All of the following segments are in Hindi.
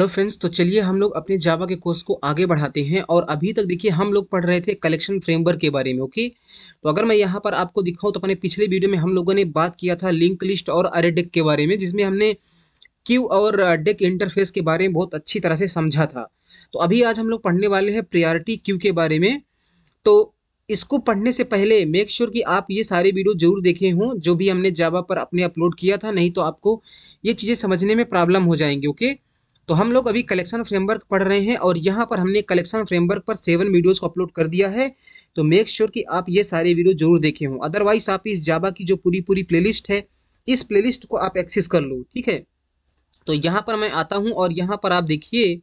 हेलो फ्रेंड्स तो चलिए हम लोग अपने जावा के कोर्स को आगे बढ़ाते हैं और अभी तक देखिए हम लोग पढ़ रहे थे कलेक्शन फ्रेमवर्क के बारे में ओके तो अगर मैं यहाँ पर आपको दिखाऊँ तो अपने पिछले वीडियो में हम लोगों ने बात किया था लिंक लिस्ट और अरे डेक के बारे में जिसमें हमने क्यू और डेक इंटरफेस के बारे में बहुत अच्छी तरह से समझा था तो अभी आज हम लोग पढ़ने वाले हैं प्रियॉरिटी क्यू के बारे में तो इसको पढ़ने से पहले मेक श्योर sure कि आप ये सारे वीडियो जरूर देखे हों जो भी हमने जावा पर अपने अपलोड किया था नहीं तो आपको ये चीज़ें समझने में प्रॉब्लम हो जाएंगी ओके okay? तो हम लोग अभी कलेक्शन फ्रेमवर्क पढ़ रहे हैं और यहाँ पर हमने कलेक्शन फ्रेमवर्क पर सेवन वीडियोस को अपलोड कर दिया है तो मेक श्योर sure कि आप ये सारे वीडियो जरूर देखे हों अदरवाइज आप इस जाबा की जो पूरी पूरी प्लेलिस्ट है इस प्लेलिस्ट को आप एक्सेस कर लो ठीक है तो यहाँ पर मैं आता हूँ और यहाँ पर आप देखिए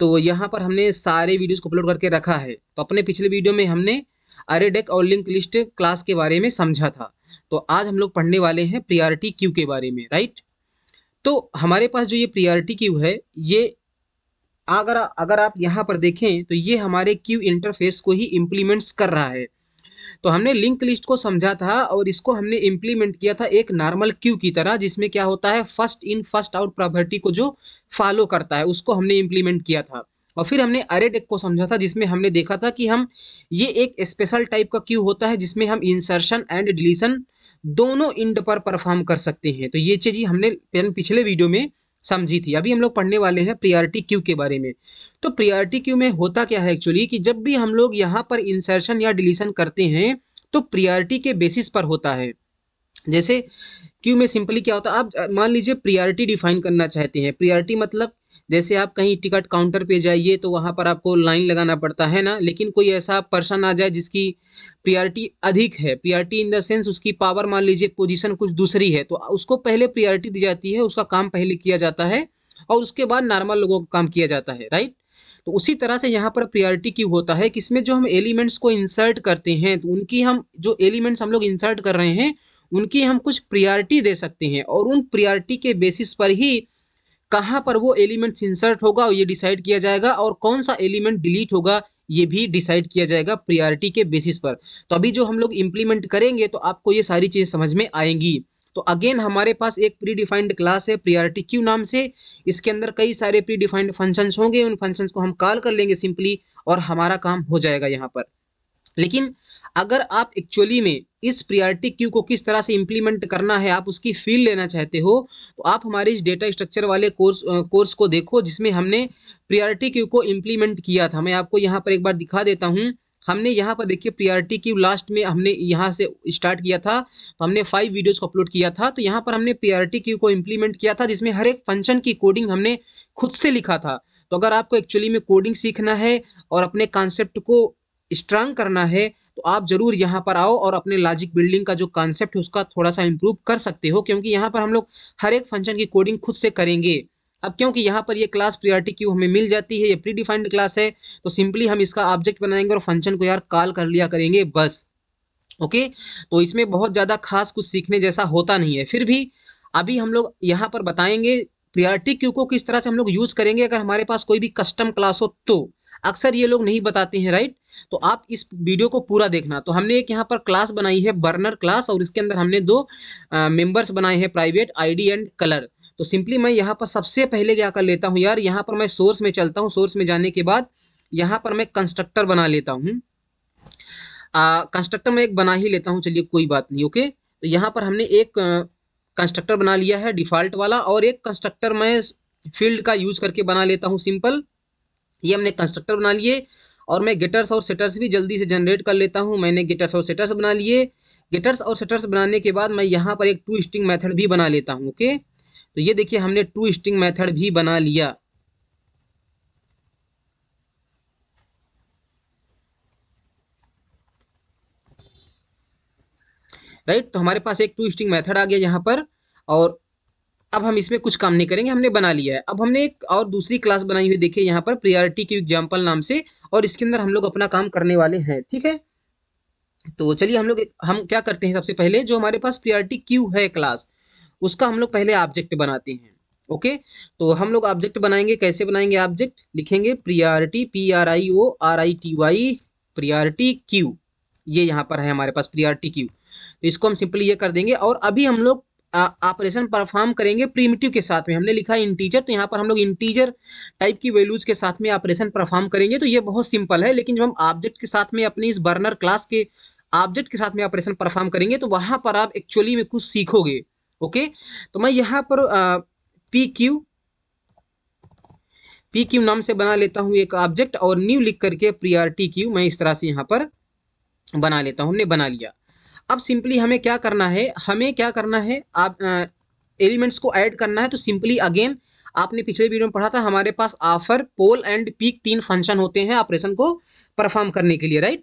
तो यहाँ पर हमने सारे वीडियोज़ को अपलोड करके रखा है तो अपने पिछले वीडियो में हमने अरे डेक और लिंक लिस्ट क्लास के बारे में समझा था तो आज हम लोग पढ़ने वाले हैं प्रियॉरिटी क्यू के बारे में राइट तो हमारे पास जो ये प्रियॉरिटी क्यू है ये अगर अगर आप यहाँ पर देखें तो ये हमारे क्यू इंटरफेस को ही इम्प्लीमेंट्स कर रहा है तो हमने लिंक लिस्ट को समझा था और इसको हमने इम्प्लीमेंट किया था एक नॉर्मल क्यू की तरह जिसमें क्या होता है first in first out property को जो फॉलो करता है उसको हमने इम्प्लीमेंट किया था और फिर हमने अरे डेक को समझा था जिसमें हमने देखा था कि हम ये एक स्पेशल टाइप का क्यू होता है जिसमें हम इंसर्शन एंड डिलीशन दोनों इंड पर परफॉर्म कर सकते हैं तो ये चीज़ ही हमने पिछले वीडियो में समझी थी अभी हम लोग पढ़ने वाले हैं प्रियॉरिटी क्यू के बारे में तो प्रियॉरिटी क्यू में होता क्या है एक्चुअली कि जब भी हम लोग यहाँ पर इंसर्शन या डिलीशन करते हैं तो प्रियॉरिटी के बेसिस पर होता है जैसे क्यू में सिंपली क्या होता है आप मान लीजिए प्रियॉरिटी डिफाइन करना चाहते हैं प्रियॉरिटी मतलब जैसे आप कहीं टिकट काउंटर पे जाइए तो वहाँ पर आपको लाइन लगाना पड़ता है ना लेकिन कोई ऐसा पर्सन आ जाए जिसकी प्रियॉरिटी अधिक है प्रियॉरिटी इन द सेंस उसकी पावर मान लीजिए पोजीशन कुछ दूसरी है तो उसको पहले प्रियॉरिटी दी जाती है उसका काम पहले किया जाता है और उसके बाद नॉर्मल लोगों का काम किया जाता है राइट तो उसी तरह से यहाँ पर प्रियॉरिटी क्यों होता है कि इसमें जो हम एलिमेंट्स को इंसर्ट करते हैं तो उनकी हम जो एलिमेंट्स हम लोग इंसर्ट कर रहे हैं उनकी हम कुछ प्रियॉरिटी दे सकते हैं और उन प्रियॉरिटी के बेसिस पर ही कहाँ पर वो एलिमेंट्स इंसर्ट होगा ये डिसाइड किया जाएगा और कौन सा एलिमेंट डिलीट होगा ये भी डिसाइड किया जाएगा प्रियॉरिटी के बेसिस पर तो अभी जो हम लोग इम्प्लीमेंट करेंगे तो आपको ये सारी चीज़ समझ में आएंगी तो अगेन हमारे पास एक प्री डिफाइंड क्लास है प्रियॉरिटी क्यू नाम से इसके अंदर कई सारे प्री डिफाइंड फंक्शंस होंगे उन फंक्शंस को हम कॉल कर लेंगे सिंपली और हमारा काम हो जाएगा यहाँ पर लेकिन अगर आप एक्चुअली में इस प्रियॉरिटी क्यू को किस तरह से इम्प्लीमेंट करना है आप उसकी फील लेना चाहते हो तो आप हमारे इस डेटा स्ट्रक्चर वाले कोर्स कोर्स को देखो जिसमें हमने प्रियॉरिटी क्यू को इम्प्लीमेंट किया था मैं आपको यहाँ पर एक बार दिखा देता हूँ हमने यहाँ पर देखिए प्रियॉरिटी क्यू लास्ट में हमने यहाँ से स्टार्ट किया था तो हमने फाइव वीडियोज को अपलोड किया था तो यहाँ पर हमने प्रियॉरिटी क्यू को इम्प्लीमेंट किया था जिसमें हर एक फंक्शन की कोडिंग हमने खुद से लिखा था तो अगर आपको एक्चुअली में कोडिंग सीखना है और अपने कॉन्सेप्ट को स्ट्रांग करना है तो आप जरूर यहाँ पर आओ और अपने लॉजिक बिल्डिंग का जो कॉन्सेप्ट है उसका थोड़ा सा इम्प्रूव कर सकते हो क्योंकि यहाँ पर हम लोग हर एक फंक्शन की कोडिंग खुद से करेंगे अब क्योंकि यहाँ पर ये क्लास प्रियॉरिटी क्यू हमें मिल जाती है ये प्री डिफाइंड क्लास है तो सिंपली हम इसका ऑब्जेक्ट बनाएंगे और फंक्शन को यार कॉल कर लिया करेंगे बस ओके तो इसमें बहुत ज़्यादा खास कुछ सीखने जैसा होता नहीं है फिर भी अभी हम लोग यहाँ पर बताएंगे प्रियॉरिटी क्यू को किस तरह से हम लोग यूज़ करेंगे अगर हमारे पास कोई भी कस्टम क्लास हो तो अक्सर ये लोग नहीं बताते हैं राइट तो आप इस वीडियो को पूरा देखना तो हमने एक यहाँ पर क्लास बनाई है बर्नर क्लास और इसके अंदर हमने दो मेंबर्स बनाए हैं प्राइवेट आईडी एंड कलर तो सिंपली मैं यहाँ पर सबसे पहले क्या कर लेता हूँ यार यहाँ पर मैं सोर्स में चलता हूँ सोर्स में जाने के बाद यहाँ पर मैं कंस्ट्रक्टर बना लेता हूँ कंस्ट्रक्टर में एक बना ही लेता हूँ चलिए कोई बात नहीं ओके तो यहाँ पर हमने एक कंस्ट्रक्टर बना लिया है डिफॉल्ट वाला और एक कंस्ट्रक्टर मैं फील्ड का यूज करके बना लेता हूँ सिंपल ये हमने कंस्ट्रक्टर बना लिए और मैं गेटर्स और सेटर्स भी जल्दी से जनरेट कर लेता हूँ मैंने गेटर्स और सेटर्स बना लिए गेटर्स और सेटर्स बनाने के बाद मैं यहाँ पर एक टू स्ट्रिंग मेथड भी बना लेता हूँ ओके तो ये देखिए हमने टू स्ट्रिंग मेथड भी बना लिया राइट तो हमारे पास एक टू स्ट्रिंग मेथड आ गया यहाँ पर और अब हम इसमें कुछ काम नहीं करेंगे हमने बना लिया है अब हमने एक और दूसरी क्लास बनाई हुई देखिए यहाँ पर प्रियॉरिटी की एग्जाम्पल नाम से और इसके अंदर हम लोग अपना काम करने वाले हैं ठीक है तो चलिए हम लोग हम क्या करते हैं सबसे पहले जो हमारे पास प्रियॉरिटी क्यू है क्लास उसका हम लोग पहले ऑब्जेक्ट बनाते हैं ओके तो हम लोग ऑब्जेक्ट बनाएंगे कैसे बनाएंगे ऑब्जेक्ट लिखेंगे priority P R I O R I T Y priority queue ये यहाँ पर है हमारे पास प्रियॉरिटी क्यू तो इसको हम सिंपली ये कर देंगे और अभी हम लोग ऑपरेशन परफॉर्म करेंगे प्रीमिटिव के साथ में हमने लिखा इंटीजर तो यहाँ पर हम लोग इंटीजर टाइप की वैल्यूज के साथ में ऑपरेशन परफॉर्म करेंगे तो ये बहुत सिंपल है लेकिन जब हम ऑब्जेक्ट के साथ में अपने इस बर्नर क्लास के ऑब्जेक्ट के साथ में ऑपरेशन परफॉर्म करेंगे तो वहाँ पर आप एक्चुअली में कुछ सीखोगे ओके तो मैं यहाँ पर पी क्यू पी क्यू नाम से बना लेता हूँ एक ऑब्जेक्ट और न्यू लिख करके प्रियॉरिटी क्यू मैं इस तरह से यहाँ पर बना लेता हूँ हमने बना लिया अब सिंपली हमें क्या करना है हमें क्या करना है आप एलिमेंट्स को ऐड करना है तो सिंपली अगेन आपने पिछले वीडियो में पढ़ा था हमारे पास आफर पोल एंड पीक तीन फंक्शन होते हैं ऑपरेशन को परफॉर्म करने के लिए राइट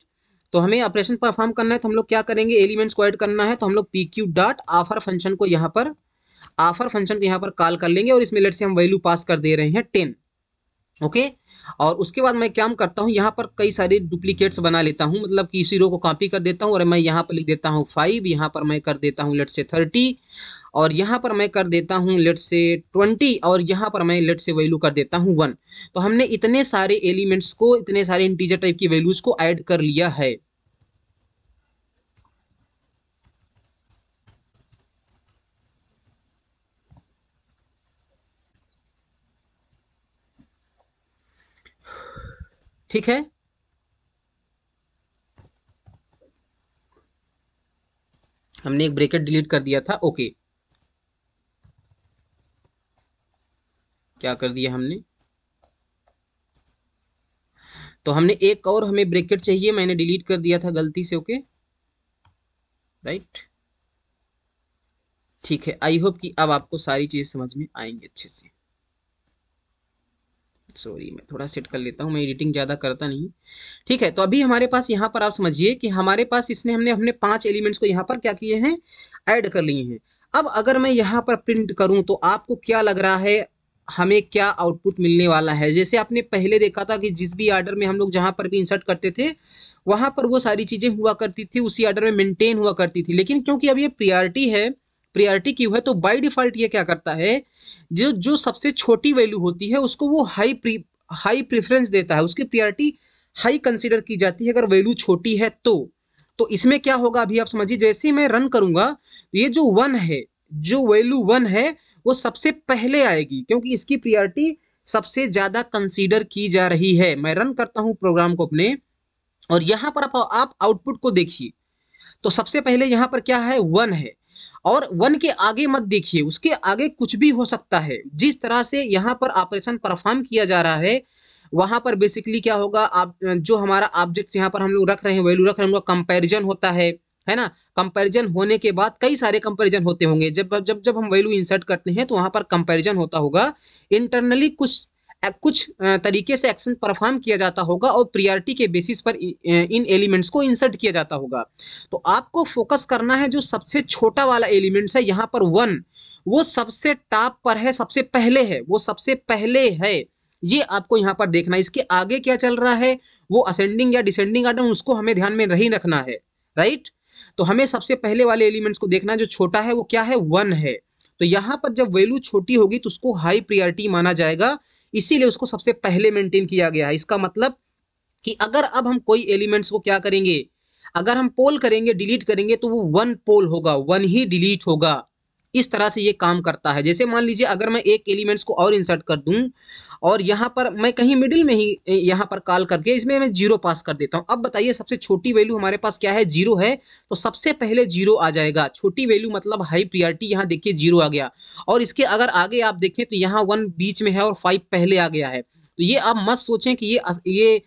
तो हमें ऑपरेशन परफॉर्म करना है तो हम लोग क्या करेंगे एलिमेंट्स को ऐड करना है तो हम लोग P Q dot offer function को यहाँ पर आफर फंक्शन को यहाँ पर कॉल कर लेंगे और इसमें लेट से हम वैल्यू पास कर दे रहे हैं टेन ओके और उसके बाद मैं क्या करता हूँ यहाँ पर कई सारे डुप्लीकेट्स बना लेता हूँ मतलब कि इसी रो को कॉपी कर देता हूँ और मैं यहाँ पर लिख देता हूँ फाइव यहाँ पर मैं कर देता हूँ लेट से थर्टी और यहाँ पर मैं कर देता हूँ लेट से ट्वेंटी और यहाँ पर मैं लेट से वैल्यू कर देता हूँ वन तो हमने इतने सारे एलिमेंट्स को इतने सारे इंटीजर टाइप की वैल्यूज़ को ऐड कर लिया है ठीक है हमने एक ब्रेकेट डिलीट कर दिया था ओके क्या कर दिया हमने तो हमने एक और हमें ब्रेकेट चाहिए मैंने डिलीट कर दिया था गलती से ओके राइट ठीक है आई होप कि अब आपको सारी चीज़ समझ में आएंगी अच्छे से सॉरी मैं थोड़ा सेट कर लेता हूँ मैं एडिटिंग ज़्यादा करता नहीं ठीक है तो अभी हमारे पास यहाँ पर आप समझिए कि हमारे पास इसने हमने हमने पांच एलिमेंट्स को यहाँ पर क्या किए हैं ऐड कर लिए हैं अब अगर मैं यहाँ पर प्रिंट करूँ तो आपको क्या लग रहा है हमें क्या आउटपुट मिलने वाला है जैसे आपने पहले देखा था कि जिस भी आर्डर में हम लोग जहाँ पर भी इंसर्ट करते थे वहाँ पर वो सारी चीज़ें हुआ करती थी उसी आर्डर में मेंटेन हुआ करती थी लेकिन क्योंकि अब ये प्रियॉरिटी है प्रियोरिटी क्यू है तो बाई डिफॉल्ट ये क्या करता है जो जो सबसे छोटी वैल्यू होती है उसको वो हाई प्री हाई प्रेफरेंस देता है उसकी प्रियोरिटी हाई कंसिडर की जाती है अगर वैल्यू छोटी है तो तो इसमें क्या होगा अभी आप समझिए जैसे मैं रन करूंगा ये जो वन है जो वैल्यू वन है वो सबसे पहले आएगी क्योंकि इसकी प्रियोरिटी सबसे ज़्यादा कंसीडर की जा रही है मैं रन करता हूं प्रोग्राम को अपने और यहां पर आप आउटपुट को देखिए तो सबसे पहले यहां पर क्या है वन है और वन के आगे मत देखिए उसके आगे कुछ भी हो सकता है जिस तरह से यहाँ पर ऑपरेशन परफॉर्म किया जा रहा है वहाँ पर बेसिकली क्या होगा आप जो हमारा ऑब्जेक्ट्स यहाँ पर हम लोग रख रहे हैं वैल्यू रख रहे हैं उनका कंपेरिजन होता है है ना कंपैरिजन होने के बाद कई सारे कंपैरिजन होते होंगे जब जब जब हम वैल्यू इंसर्ट करते हैं तो वहां पर कंपैरिजन होता होगा इंटरनली कुछ कुछ तरीके से एक्शन परफॉर्म किया जाता होगा और प्रियॉरिटी के बेसिस पर इन एलिमेंट्स को इंसर्ट किया जाता होगा तो आपको फोकस करना है जो सबसे छोटा वाला एलिमेंट्स है यहाँ पर वन वो सबसे टॉप पर है सबसे पहले है वो सबसे पहले है ये आपको यहाँ पर देखना है इसके आगे क्या चल रहा है वो असेंडिंग या डिसेंडिंग आइटम उसको हमें ध्यान में नहीं रखना है राइट तो हमें सबसे पहले वाले एलिमेंट्स को देखना है जो छोटा है वो क्या है वन है तो यहाँ पर जब वैल्यू छोटी होगी तो उसको हाई प्रियॉरिटी माना जाएगा इसीलिए उसको सबसे पहले मेंटेन किया गया है इसका मतलब कि अगर अब हम कोई एलिमेंट्स को क्या करेंगे अगर हम पोल करेंगे डिलीट करेंगे तो वो वन पोल होगा वन ही डिलीट होगा इस तरह से ये काम करता है जैसे मान लीजिए अगर मैं एक एलिमेंट्स को और इंसर्ट कर दूँ और यहाँ पर मैं कहीं मिडिल में ही यहाँ पर कॉल करके इसमें मैं जीरो पास कर देता हूँ अब बताइए सबसे छोटी वैल्यू हमारे पास क्या है जीरो है तो सबसे पहले जीरो आ जाएगा छोटी वैल्यू मतलब हाई प्रियॉरिटी यहाँ देखिए जीरो आ गया और इसके अगर आगे आप देखें तो यहाँ वन बीच में है और फाइव पहले आ गया है तो ये आप मत सोचें कि ये ये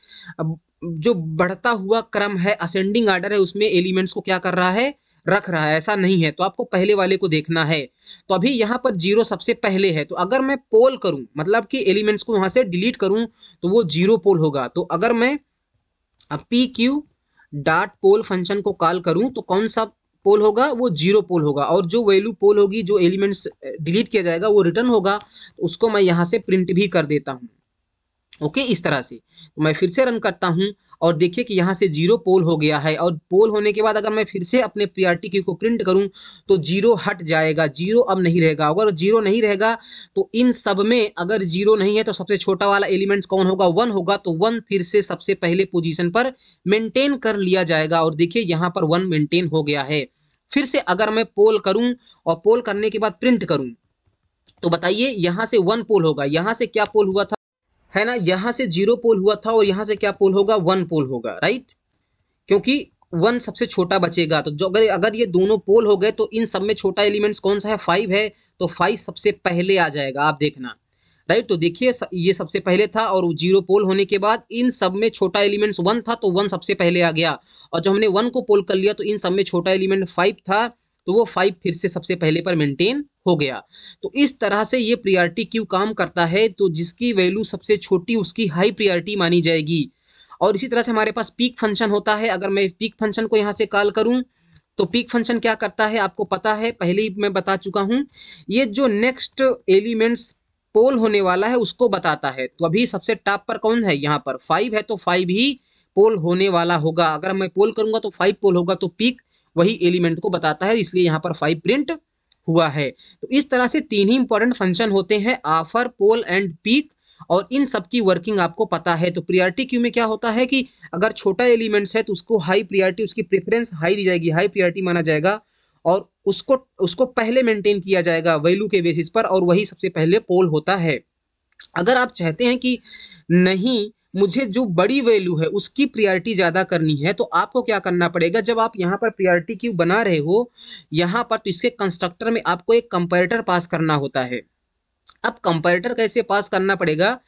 जो बढ़ता हुआ क्रम है असेंडिंग आर्डर है उसमें एलिमेंट्स को क्या कर रहा है रख रहा है ऐसा नहीं है तो आपको पहले वाले को देखना है तो अभी यहाँ पर जीरो सबसे पहले है तो अगर मैं पोल करूँ मतलब कि एलिमेंट्स को वहाँ से डिलीट करूँ तो वो जीरो पोल होगा तो अगर मैं P Q dot poll function को कॉल करूँ तो कौन सा पोल होगा वो जीरो पोल होगा और जो वैल्यू पोल होगी जो एलिमेंट्स डिलीट किया जाएगा वो रिटर्न होगा तो उसको मैं यहाँ से प्रिंट भी कर देता हूँ ओके इस तरह से तो मैं फिर से रन करता हूँ और देखिए कि यहाँ से जीरो पोल हो गया है और पोल होने के बाद अगर मैं फिर से अपने पी आर टी क्यू को प्रिंट करूँ तो जीरो हट जाएगा जीरो अब नहीं रहेगा अगर जीरो नहीं रहेगा तो इन सब में अगर जीरो नहीं है तो सबसे छोटा वाला एलिमेंट कौन होगा वन होगा तो वन फिर से सबसे पहले पोजिशन पर मेनटेन कर लिया जाएगा और देखिए यहाँ पर वन मेनटेन हो गया है फिर से अगर मैं पोल करूँ और पोल करने के बाद प्रिंट करूँ तो बताइए यहाँ से वन पोल होगा यहाँ से क्या पोल हुआ था है ना यहाँ से जीरो पोल हुआ था और यहाँ से क्या पोल होगा वन पोल होगा राइट क्योंकि वन सबसे छोटा बचेगा तो जो अगर अगर ये दोनों पोल हो गए तो इन सब में छोटा एलिमेंट्स कौन सा है फाइव है तो फाइव सबसे पहले आ जाएगा आप देखना राइट तो देखिए ये सबसे पहले था और जीरो पोल होने के बाद इन सब में छोटा एलिमेंट्स वन था तो वन सबसे पहले आ गया और जब हमने वन को पोल कर लिया तो इन सब में छोटा एलिमेंट फाइव था तो वो फाइव फिर से सबसे पहले पर मेंटेन हो गया तो इस तरह से ये प्रियॉरिटी क्यों काम करता है तो जिसकी वैल्यू सबसे छोटी उसकी हाई प्रियॉरिटी मानी जाएगी और इसी तरह से हमारे पास पीक फंक्शन होता है अगर मैं पीक फंक्शन को यहाँ से कॉल करूँ तो पीक फंक्शन क्या करता है आपको पता है पहले ही मैं बता चुका हूँ ये जो नेक्स्ट एलिमेंट्स पोल होने वाला है उसको बताता है तो अभी सबसे टॉप पर कौन है यहाँ पर फाइव है तो फाइव ही पोल होने वाला होगा अगर मैं पोल करूंगा तो फाइव पोल होगा तो पीक वही एलिमेंट को बताता है इसलिए यहाँ पर फाइव प्रिंट हुआ है तो इस तरह से तीन ही इंपॉर्टेंट फंक्शन होते हैं आफर पोल एंड पीक और इन सब की वर्किंग आपको पता है तो प्रियॉरिटी क्यू में क्या होता है कि अगर छोटा एलिमेंट्स है तो उसको हाई प्रियॉरिटी उसकी प्रेफरेंस हाई दी जाएगी हाई प्रियॉरिटी माना जाएगा और उसको उसको पहले मेंटेन किया जाएगा वैल्यू के बेसिस पर और वही सबसे पहले पोल होता है अगर आप चाहते हैं कि नहीं मुझे जो बड़ी वैल्यू है उसकी प्रियोरिटी ज़्यादा करनी है तो आपको क्या करना पड़ेगा जब आप यहाँ पर प्रियोरिटी क्यू बना रहे हो यहाँ पर तो इसके कंस्ट्रक्टर में आपको एक कंपेरेटर पास करना होता है अब कंपेरेटर कैसे पास करना पड़ेगा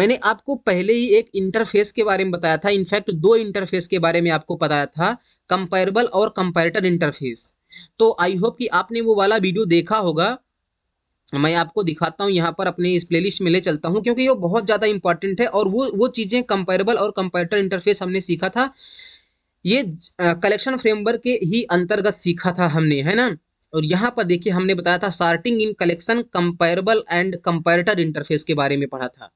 मैंने आपको पहले ही एक इंटरफेस के बारे में बताया था इनफैक्ट दो इंटरफेस के बारे में आपको बताया था कंपेरेबल और कंपेरेटर इंटरफेस तो आई होप कि आपने वो वाला वीडियो देखा होगा मैं आपको दिखाता हूँ यहाँ पर अपने इस प्लेलिस्ट में ले चलता हूँ क्योंकि ये बहुत ज़्यादा इंपॉर्टेंट है और वो वो चीज़ें कंपेरेबल और कंप्यूटर इंटरफेस हमने सीखा था ये कलेक्शन फ्रेमवर्क के ही अंतर्गत सीखा था हमने है ना और यहाँ पर देखिए हमने बताया था sorting in collection comparable and comparator interface के बारे में पढ़ा था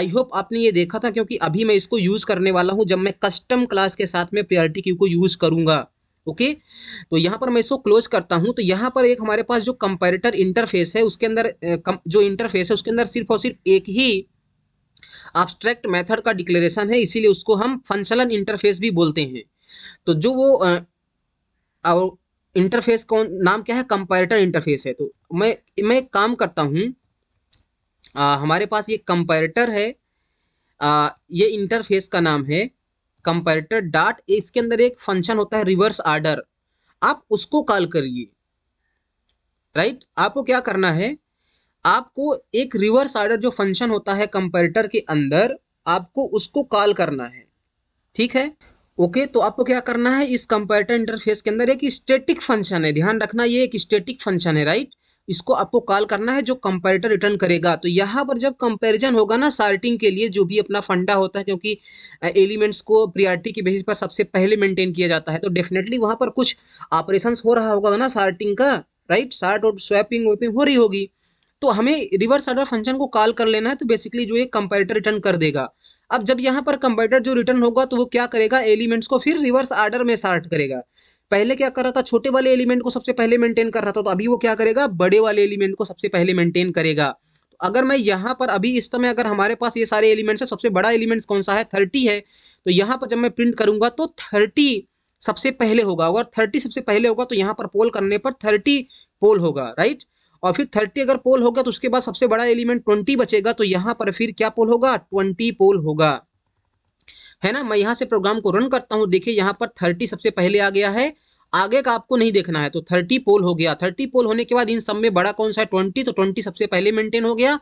आई होप आपने ये देखा था क्योंकि अभी मैं इसको यूज़ करने वाला हूँ जब मैं कस्टम क्लास के साथ में प्रियॉरिटी क्यू को यूज़ करूँगा ओके तो यहाँ पर मैं इसको क्लोज करता हूँ तो यहाँ पर एक हमारे पास जो कंपेरेटर इंटरफेस है उसके अंदर जो इंटरफेस है उसके अंदर सिर्फ और सिर्फ एक ही एब्स्ट्रैक्ट मेथड का डिक्लेरेशन है इसीलिए उसको हम फंक्शनल इंटरफेस भी बोलते हैं तो जो वो इंटरफेस कौन नाम क्या है कंपेरेटर इंटरफेस है तो मैं मैं काम करता हूँ हमारे पास ये कंपेरेटर है आ, ये इंटरफेस का नाम है कंपेरेटर डाट इसके अंदर एक फंक्शन होता है रिवर्स आर्डर आप उसको कॉल करिए राइट आपको क्या करना है आपको एक रिवर्स आर्डर जो फंक्शन होता है कंपेरेटर के अंदर आपको उसको कॉल करना है ठीक है ओके तो आपको क्या करना है इस कंपेरेटर इंटरफेस के अंदर एक स्टेटिक फंक्शन है ध्यान रखना ये एक स्टेटिक फंक्शन है राइट इसको आपको कॉल करना है जो कंपेरेटर रिटर्न करेगा तो यहाँ पर जब कंपैरिजन होगा ना सार्टिंग के लिए जो भी अपना फंडा होता है क्योंकि एलिमेंट्स को प्रियॉरिटी के बेसिस पर सबसे पहले मेंटेन किया जाता है तो डेफिनेटली वहाँ पर कुछ ऑपरेशन हो रहा होगा ना सार्टिंग का राइट सार्ट और स्वैपिंग वैपिंग हो रही होगी तो हमें रिवर्स ऑर्डर फंक्शन को कॉल कर लेना है तो बेसिकली जो ये कंपेरेटर रिटर्न कर देगा अब जब यहाँ पर कंपेरेटर जो रिटर्न होगा तो वो क्या करेगा एलिमेंट्स को फिर रिवर्स ऑर्डर में सार्ट करेगा पहले क्या कर रहा था छोटे वाले एलिमेंट को सबसे पहले मेंटेन कर रहा था तो अभी वो क्या करेगा बड़े वाले एलिमेंट को सबसे पहले मेंटेन करेगा तो अगर मैं यहाँ पर अभी इस समय अगर हमारे पास ये सारे एलिमेंट्स है सबसे बड़ा एलिमेंट्स कौन सा है थर्टी है तो यहाँ पर जब मैं प्रिंट करूंगा तो थर्टी सबसे पहले होगा अगर थर्टी सबसे पहले होगा तो यहाँ पर पोल करने पर थर्टी पोल होगा राइट और फिर थर्टी अगर पोल होगा तो उसके बाद सबसे बड़ा एलिमेंट ट्वेंटी बचेगा तो यहाँ पर फिर क्या पोल होगा ट्वेंटी पोल होगा है ना मैं यहाँ से प्रोग्राम को रन करता हूँ देखिए यहाँ पर थर्टी सबसे पहले आ गया है आगे का आपको नहीं देखना है तो थर्टी पोल हो गया थर्टी पोल होने के बाद इन सब में बड़ा कौन सा है ट्वेंटी तो ट्वेंटी सबसे पहले मेंटेन हो गया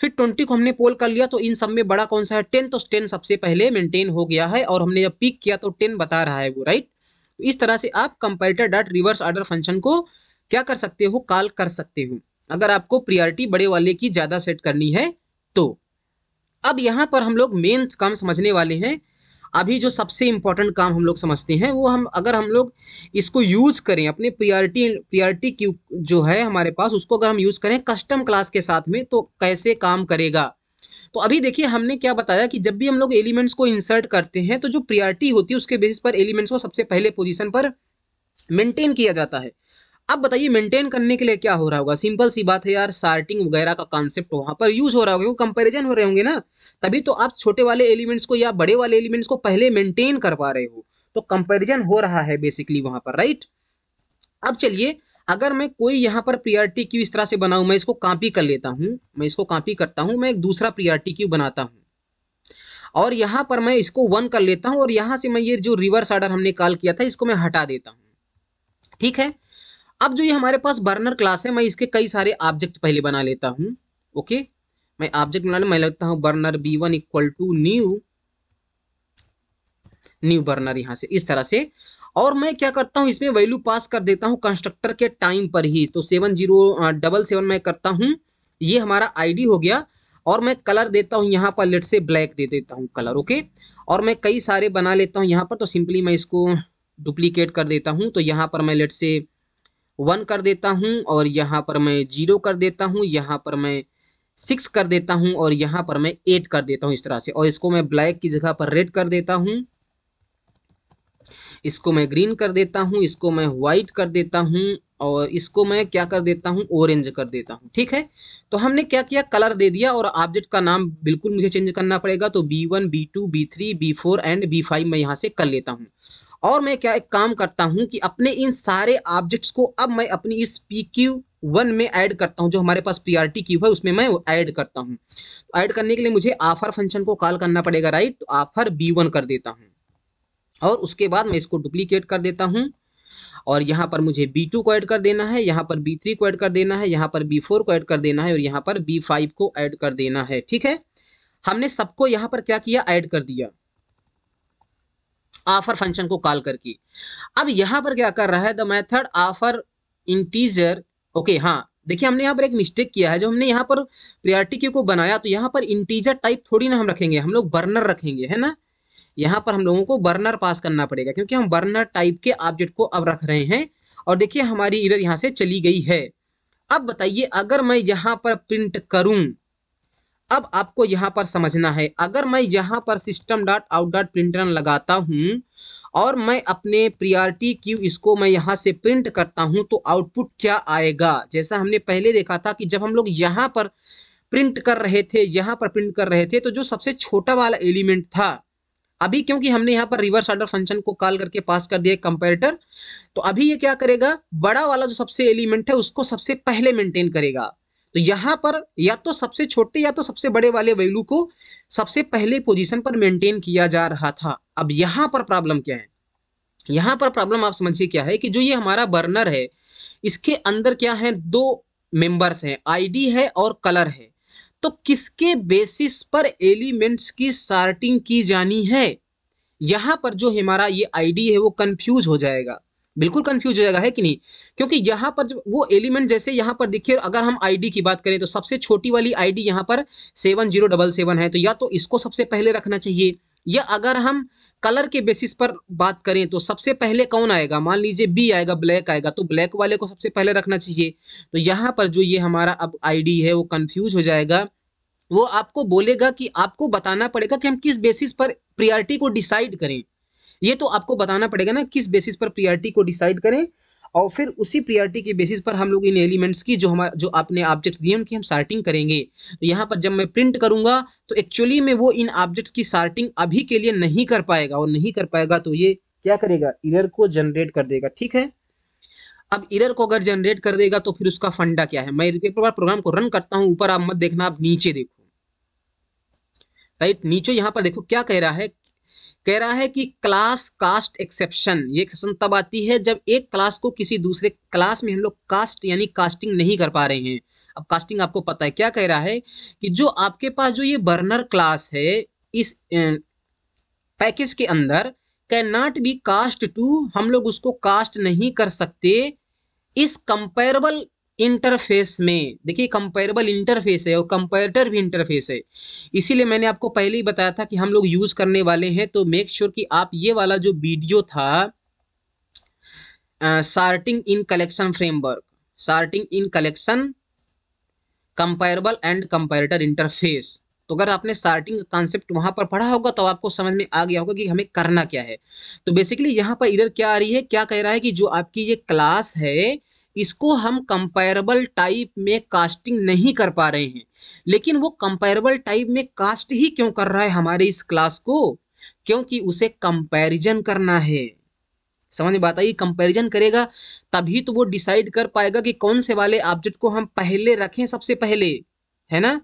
फिर ट्वेंटी को हमने पोल कर लिया तो इन सब में बड़ा कौन सा है टेन तो टेन सबसे पहले मेंटेन हो गया है और हमने जब पिक किया तो टेन बता रहा है वो राइट तो इस तरह से आप comparator dot reverse order function को क्या कर सकते हो कॉल कर सकते हो अगर आपको प्रियोरिटी बड़े वाले की ज़्यादा सेट करनी है तो अब यहां पर हम लोग मेन काम समझने वाले हैं अभी जो सबसे इम्पॉर्टेंट काम हम लोग समझते हैं वो हम अगर हम लोग इसको यूज़ करें अपने प्रियॉरिटी प्रियॉरिटी क्यू जो है हमारे पास उसको अगर हम यूज़ करें कस्टम क्लास के साथ में तो कैसे काम करेगा तो अभी देखिए हमने क्या बताया कि जब भी हम लोग एलिमेंट्स को इंसर्ट करते हैं तो जो प्रियॉरिटी होती है उसके बेसिस पर एलिमेंट्स को सबसे पहले पोजिशन पर मेंटेन किया जाता है अब बताइए मेंटेन करने के लिए क्या हो रहा होगा सिंपल सी बात है यार सार्टिंग वगैरह का कॉन्सेप्ट वहां पर यूज हो रहा होगा कंपेरिजन हो रहे होंगे ना तभी तो आप छोटे वाले एलिमेंट्स को या बड़े वाले एलिमेंट्स को पहले मेंटेन कर पा रहे हो तो कंपेरिजन हो रहा है बेसिकली वहां पर राइट अब चलिए अगर मैं कोई यहाँ पर प्रियॉरिटी क्यू इस तरह से बनाऊ मैं इसको कॉपी कर लेता हूँ मैं इसको कॉपी करता हूँ मैं एक दूसरा प्रियॉरिटी क्यू बनाता हूँ और यहाँ पर मैं इसको वन कर लेता हूँ और यहाँ से मैं ये जो रिवर्स आर्डर हमने कॉल किया था इसको मैं हटा देता हूँ ठीक है अब जो ये हमारे पास बर्नर क्लास है मैं इसके कई सारे ऑब्जेक्ट पहले बना लेता हूँ ओके मैं ऑब्जेक्ट बना मैं लगता हूँ burner B one equal to new new burner यहाँ से इस तरह से और मैं क्या करता हूँ इसमें वैल्यू पास कर देता हूँ कंस्ट्रक्टर के टाइम पर ही तो सेवन जीरो डबल सेवन मैं करता हूँ ये हमारा आईडी हो गया और मैं कलर देता हूँ यहाँ पर लेट से ब्लैक दे देता हूँ कलर ओके और मैं कई सारे बना लेता हूँ यहाँ पर तो सिंपली मैं इसको डुप्लीकेट कर देता हूँ तो यहाँ पर मैं लेट से वन कर देता हूँ और यहाँ पर मैं जीरो कर देता हूँ यहाँ पर मैं सिक्स कर देता हूँ और यहाँ पर मैं एट कर देता हूँ इस तरह से और इसको मैं ब्लैक की जगह पर रेड कर देता हूँ इसको मैं ग्रीन कर देता हूँ इसको मैं वाइट कर देता हूँ और इसको मैं क्या कर देता हूँ ऑरेंज कर देता हूँ ठीक है तो हमने क्या किया कलर दे दिया और ऑब्जेक्ट का नाम बिल्कुल मुझे चेंज करना पड़ेगा तो B one B two B three B four and B five मैं यहाँ से कर लेता हूँ और मैं क्या एक काम करता हूँ कि अपने इन सारे ऑब्जेक्ट्स को अब मैं अपनी इस पी क्यू वन में ऐड करता हूँ जो हमारे पास पी आर टी क्यू है उसमें मैं ऐड करता हूँ तो ऐड करने के लिए मुझे आफर फंक्शन को कॉल करना पड़ेगा राइट तो आफर बी वन कर देता हूँ और उसके बाद मैं इसको डुप्लीकेट कर देता हूँ और यहाँ पर मुझे बी टू को ऐड कर देना है यहाँ पर बी थ्री को ऐड कर देना है यहाँ पर बी फोर को ऐड कर देना है और यहाँ पर बी फाइव को ऐड कर देना है ठीक है हमने सबको यहाँ पर क्या किया ऐड कर दिया ऑफर फंक्शन को कॉल करके अब यहाँ पर क्या कर रहा है the method offer integer okay हाँ देखिए हमने यहाँ पर एक मिस्टेक किया है जब हमने यहाँ पर प्रियॉरिटी क्यू को बनाया तो यहाँ पर इंटीजर टाइप थोड़ी ना हम रखेंगे हम लोग बर्नर रखेंगे है ना यहाँ पर हम लोगों को बर्नर पास करना पड़ेगा क्योंकि हम बर्नर टाइप के ऑब्जेक्ट को अब रख रहे हैं और देखिए हमारी इधर यहाँ से चली गई है अब बताइए अगर मैं यहाँ पर प्रिंट करूँ अब आपको यहाँ पर समझना है अगर मैं यहाँ पर system dot out dot printer लगाता हूँ और मैं अपने प्रियॉरिटी क्यू इसको मैं यहाँ से प्रिंट करता हूँ तो आउटपुट क्या आएगा जैसा हमने पहले देखा था कि जब हम लोग यहाँ पर प्रिंट कर रहे थे यहाँ पर प्रिंट कर रहे थे तो जो सबसे छोटा वाला एलिमेंट था अभी क्योंकि हमने यहाँ पर रिवर्स ऑर्डर फंक्शन को कॉल करके पास कर दिया कंपेरेटर तो अभी ये क्या करेगा बड़ा वाला जो सबसे एलिमेंट है उसको सबसे पहले मेंटेन करेगा तो यहां पर या तो सबसे छोटे या तो सबसे बड़े वाले वैल्यू को सबसे पहले पोजीशन पर मेंटेन किया जा रहा था अब यहां पर प्रॉब्लम क्या है यहां पर प्रॉब्लम आप समझिए क्या है कि जो ये हमारा बर्नर है इसके अंदर क्या है दो मेंबर्स हैं आईडी है और कलर है तो किसके बेसिस पर एलिमेंट्स की सार्टिंग की जानी है यहां पर जो हमारा ये आईडी है वो कंफ्यूज हो जाएगा बिल्कुल कंफ्यूज हो जाएगा है कि नहीं क्योंकि यहाँ पर जब वो एलिमेंट जैसे यहाँ पर देखिए अगर हम आईडी की बात करें तो सबसे छोटी वाली आईडी यहाँ पर सेवन जीरो डबल सेवन है तो या तो इसको सबसे पहले रखना चाहिए या अगर हम कलर के बेसिस पर बात करें तो सबसे पहले कौन आएगा मान लीजिए बी आएगा ब्लैक आएगा तो ब्लैक वाले को सबसे पहले रखना चाहिए तो यहाँ पर जो ये हमारा अब आई है वो कन्फ्यूज हो जाएगा वो आपको बोलेगा कि आपको बताना पड़ेगा कि हम किस बेसिस पर प्रियॉरिटी को डिसाइड करें ये तो आपको बताना पड़ेगा ना किस बेसिस पर प्रियॉरिटी को डिसाइड करें और फिर उसी प्रियॉरिटी के बेसिस पर हम लोग इन एलिमेंट्स की जो हमारे जो आपने ऑब्जेक्ट्स दिए उनकी हम सार्टिंग करेंगे तो यहाँ पर जब मैं प्रिंट करूँगा तो एक्चुअली में वो इन ऑब्जेक्ट्स की सार्टिंग अभी के लिए नहीं कर पाएगा और नहीं कर पाएगा तो ये क्या करेगा इधर को जनरेट कर देगा ठीक है अब इधर को अगर जनरेट कर देगा तो फिर उसका फंडा क्या है मैं एक बार प्रोग्राम को रन करता हूँ ऊपर आप मत देखना आप नीचे देखो राइट नीचे यहाँ पर देखो क्या कह रहा है कह रहा है कि क्लास कास्ट एक्सेप्शन ये एक्सेप्शन तब आती है जब एक क्लास को किसी दूसरे क्लास में हम लोग कास्ट यानी कास्टिंग नहीं कर पा रहे हैं अब कास्टिंग आपको पता है क्या कह रहा है कि जो आपके पास जो ये बर्नर क्लास है इस पैकेज के अंदर cannot be cast to हम लोग उसको कास्ट नहीं कर सकते इस कंपेरेबल इंटरफेस में देखिए कंपेरेबल इंटरफेस है और कंपेरेटर भी इंटरफेस है इसीलिए मैंने आपको पहले ही बताया था कि हम लोग यूज़ करने वाले हैं तो मेक श्योर sure कि आप ये वाला जो वीडियो था sorting in collection framework sorting in collection comparable and comparator interface तो अगर आपने सार्टिंग कॉन्सेप्ट वहां पर पढ़ा होगा तो आपको समझ में आ गया होगा कि हमें करना क्या है तो बेसिकली यहाँ पर इधर क्या आ रही है क्या कह रहा है कि जो आपकी ये क्लास है इसको हम कंपेरेबल टाइप में कास्टिंग नहीं कर पा रहे हैं लेकिन वो कंपेरेबल टाइप में कास्ट ही क्यों कर रहा है हमारे इस क्लास को क्योंकि उसे कंपैरिजन करना है समझ में बात आई कंपैरिजन करेगा तभी तो वो डिसाइड कर पाएगा कि कौन से वाले ऑब्जेक्ट को हम पहले रखें सबसे पहले है ना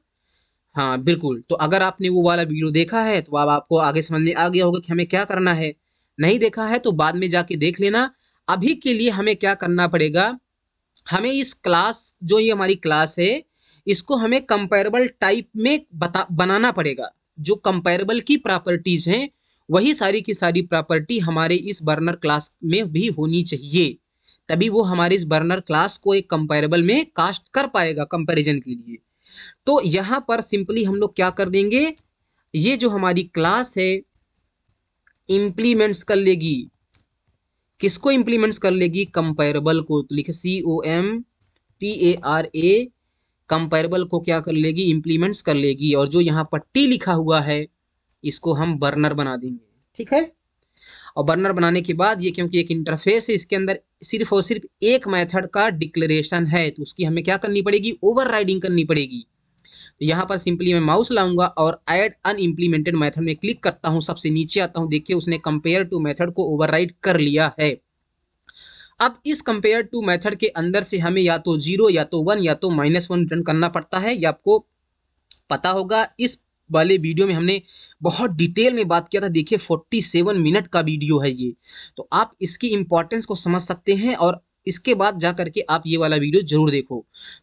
हाँ बिल्कुल तो अगर आपने वो वाला वीडियो देखा है तो अब आपको आगे समझ में आ गया होगा कि हमें क्या करना है नहीं देखा है तो बाद में जाके देख लेना अभी के लिए हमें क्या करना पड़ेगा हमें इस क्लास जो ये हमारी क्लास है इसको हमें कंपेरेबल टाइप में बता बनाना पड़ेगा जो कंपेरेबल की प्रॉपर्टीज हैं वही सारी की सारी प्रॉपर्टी हमारे इस बर्नर क्लास में भी होनी चाहिए तभी वो हमारे इस बर्नर क्लास को एक कंपेरेबल में कास्ट कर पाएगा कंपेरिजन के लिए तो यहाँ पर सिंपली हम लोग क्या कर देंगे ये जो हमारी क्लास है इम्प्लीमेंट्स कर लेगी किसको इम्प्लीमेंट्स कर लेगी कंपेरेबल को तो लिखे C O M P A R A comparable को क्या कर लेगी इम्प्लीमेंट्स कर लेगी और जो यहाँ पर टी लिखा हुआ है इसको हम बर्नर बना देंगे ठीक है और बर्नर बनाने के बाद ये क्योंकि एक इंटरफेस है इसके अंदर सिर्फ और सिर्फ एक मेथड का डिक्लेरेशन है तो उसकी हमें क्या करनी पड़ेगी ओवर करनी पड़ेगी तो यहाँ पर सिंपली मैं माउस लाऊंगा और ऐड अन इम्प्लीमेंटेड मैथड में क्लिक करता हूँ सबसे नीचे आता हूँ देखिए उसने कंपेयर टू मैथड को ओवर कर लिया है अब इस कंपेयर टू मैथड के अंदर से हमें या तो जीरो या तो वन या तो माइनस वन रिटर्न करना पड़ता है या आपको पता होगा इस वाले वीडियो में हमने बहुत डिटेल में बात किया था देखिए 47 मिनट का वीडियो है ये तो आप इसकी इम्पोर्टेंस को समझ सकते हैं और इसके बाद जा करके आप ये वाला वीडियो जरूर देखो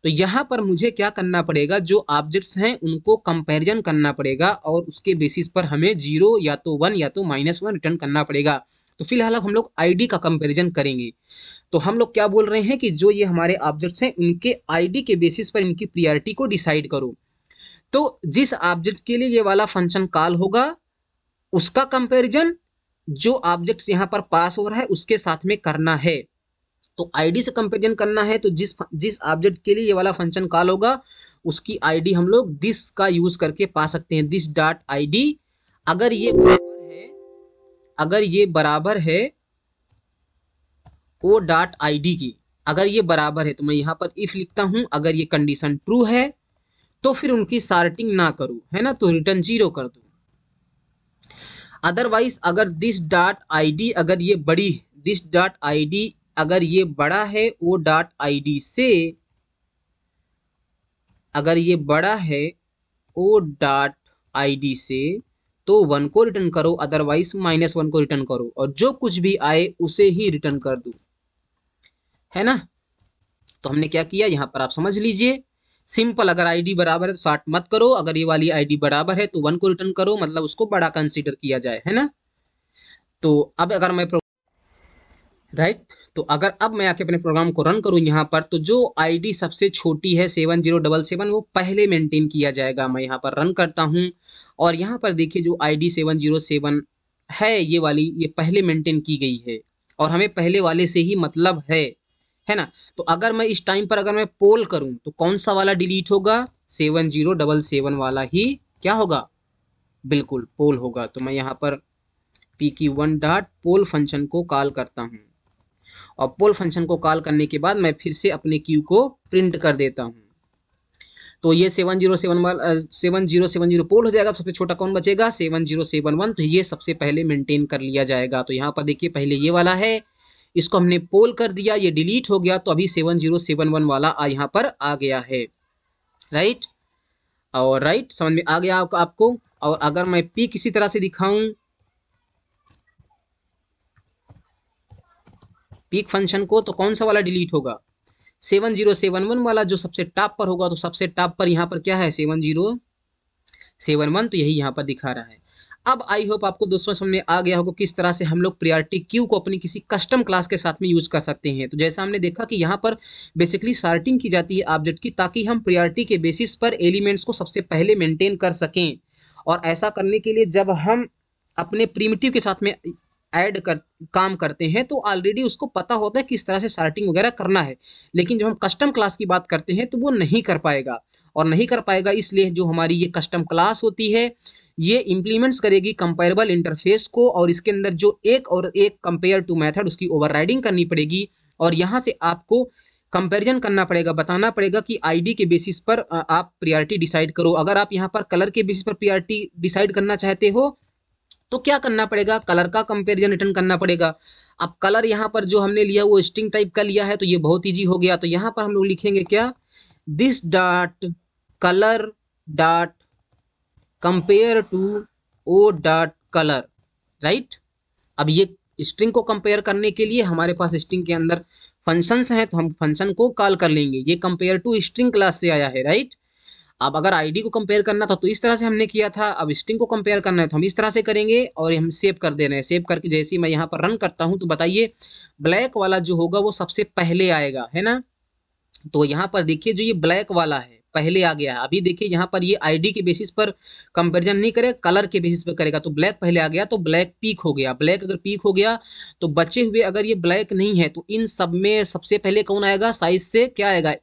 तो यहाँ पर मुझे क्या करना पड़ेगा जो ऑब्जेक्ट्स हैं उनको कंपेरिजन करना पड़ेगा और उसके बेसिस पर हमें जीरो या तो वन या तो माइनस वन रिटर्न करना पड़ेगा तो फिलहाल हम लोग आईडी का कंपैरिजन करेंगे तो हम लोग क्या बोल रहे हैं कि जो ये हमारे ऑब्जेक्ट्स हैं उनके आईडी के बेसिस पर इनकी प्रियॉरिटी को डिसाइड करो तो जिस ऑब्जेक्ट के लिए ये वाला फंक्शन कॉल होगा उसका कंपैरिजन जो ऑब्जेक्ट्स यहाँ पर पास हो रहा है उसके साथ में करना है तो आईडी से कंपेरिजन करना है तो जिस जिस ऑब्जेक्ट के लिए ये वाला फंक्शन कॉल होगा उसकी आईडी हम लोग दिस का यूज करके पा सकते हैं दिस डॉट आईडी अगर ये बराबर है अगर ये बराबर है ओ डॉट आईडी की अगर ये बराबर है तो मैं यहाँ पर इफ लिखता हूँ अगर ये कंडीशन ट्रू है तो फिर उनकी सार्टिंग ना करूँ है ना तो रिटर्न जीरो कर दू अदरवाइज अगर दिस डॉट आईडी अगर ये बड़ी दिस डॉट आईडी अगर ये बड़ा है ओ डॉट आई से अगर ये बड़ा है ओ डॉट आई से तो वन को रिटर्न करो अदरवाइज माइनस वन को रिटर्न करो और जो कुछ भी आए उसे ही रिटर्न कर दो है ना तो हमने क्या किया यहां पर आप समझ लीजिए सिंपल अगर आईडी बराबर है तो साठ मत करो अगर ये वाली आईडी बराबर है तो वन को रिटर्न करो मतलब उसको बड़ा कंसिडर किया जाए है ना तो अब अगर मैं राइट तो अगर अब मैं आके अपने प्रोग्राम को रन करूँ यहाँ पर तो जो आईडी सबसे छोटी है सेवन जीरो डबल सेवन वो पहले मेंटेन किया जाएगा मैं यहाँ पर रन करता हूँ और यहाँ पर देखिए जो आईडी सेवन जीरो सेवन है ये वाली ये पहले मेंटेन की गई है और हमें पहले वाले से ही मतलब है है ना तो अगर मैं इस टाइम पर अगर मैं पोल करूँ तो कौन सा वाला डिलीट होगा सेवन जीरो डबल सेवन वाला ही क्या होगा बिल्कुल पोल होगा तो मैं यहाँ पर P Q one dot poll function को कॉल करता हूँ और पोल फंक्शन को कॉल करने के बाद मैं फिर से अपने क्यू को प्रिंट कर देता हूँ तो ये seven zero seven one seven zero seven zero पोल हो जाएगा सबसे छोटा कौन बचेगा सेवन जीरो सेवन वन तो ये सबसे पहले मेंटेन कर लिया जाएगा तो यहाँ पर देखिए पहले ये वाला है इसको हमने पोल कर दिया ये डिलीट हो गया तो अभी सेवन जीरो सेवन वन वाला यहाँ पर आ गया है राइट और राइट समझ में आ गया आपको और अगर मैं पी किसी तरह से दिखाऊं पीक फंक्शन को तो कौन सा वाला डिलीट होगा सेवन जीरो सेवन वन वाला जो सबसे टॉप पर होगा तो सबसे टॉप पर यहाँ पर क्या है सेवन जीरो सेवन वन तो यही यहाँ पर दिखा रहा है अब आई होप आपको दोस्तों समझ में आ गया होगा किस तरह से हम लोग प्रियॉरिटी क्यू को अपनी किसी कस्टम क्लास के साथ में यूज़ कर सकते हैं तो जैसा हमने देखा कि यहाँ पर बेसिकली सार्टिंग की जाती है ऑब्जेक्ट की ताकि हम प्रियॉरिटी के बेसिस पर एलिमेंट्स को सबसे पहले मेंटेन कर सकें और ऐसा करने के लिए जब हम अपने प्रीमिटिव के साथ में ऐड कर काम करते हैं तो ऑलरेडी उसको पता होता है किस तरह से सार्टिंग वगैरह करना है लेकिन जब हम कस्टम क्लास की बात करते हैं तो वो नहीं कर पाएगा और नहीं कर पाएगा इसलिए जो हमारी ये कस्टम क्लास होती है ये इम्प्लीमेंट्स करेगी कंपेरेबल इंटरफेस को और इसके अंदर जो एक और एक कंपेयर टू मैथड उसकी ओवर करनी पड़ेगी और यहाँ से आपको कंपेरिजन करना पड़ेगा बताना पड़ेगा कि आईडी के बेसिस पर आप प्रियॉरिटी डिसाइड करो अगर आप यहाँ पर कलर के बेसिस पर प्रियॉरिटी डिसाइड करना चाहते हो तो क्या करना पड़ेगा कलर का कंपेरिजन रिटर्न करना पड़ेगा अब कलर यहाँ पर जो हमने लिया वो स्ट्रिंग टाइप का लिया है तो ये बहुत ईजी हो गया तो यहाँ पर हम लोग लिखेंगे क्या this dot colour dot compare to o dot colour right अब ये स्ट्रिंग को कंपेयर करने के लिए हमारे पास स्ट्रिंग के अंदर फंक्शंस हैं तो हम फंक्शन को कॉल कर लेंगे ये कंपेयर टू स्ट्रिंग क्लास से आया है राइट अब अगर आई को कंपेयर करना था तो इस तरह से हमने किया था अब स्ट्रिंग को कंपेयर करना है तो हम इस तरह से करेंगे और हम सेव कर दे रहे हैं सेव करके जैसे मैं यहाँ पर रन करता हूँ तो बताइए ब्लैक वाला जो होगा वो सबसे पहले आएगा है ना तो यहाँ पर देखिए जो ये ब्लैक वाला है पहले आ गया अभी देखिए यहाँ पर ये आईडी के बेसिस पर कंपेरिजन नहीं करेगा कलर के बेसिस पर करेगा तो ब्लैक पहले आ गया तो ब्लैक पीक हो गया ब्लैक अगर पीक हो गया तो बचे हुए अगर ये ब्लैक नहीं है तो इन सब में सबसे पहले कौन आएगा साइज से क्या आएगा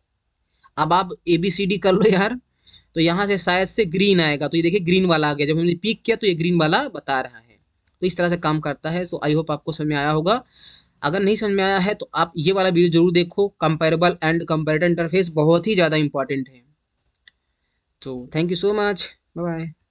अब आप ए बी सी डी कर लो यार तो यहाँ से शायद से ग्रीन आएगा तो ये देखिए ग्रीन वाला आ गया जब हमने पिक किया तो ये ग्रीन वाला बता रहा है तो इस तरह से काम करता है सो आई होप आपको समझ में आया होगा अगर नहीं समझ में आया है तो आप ये वाला वीडियो जरूर देखो कंपेरेबल एंड कंपेरेटर इंटरफेस बहुत ही ज़्यादा इंपॉर्टेंट है तो thank you so much bye bye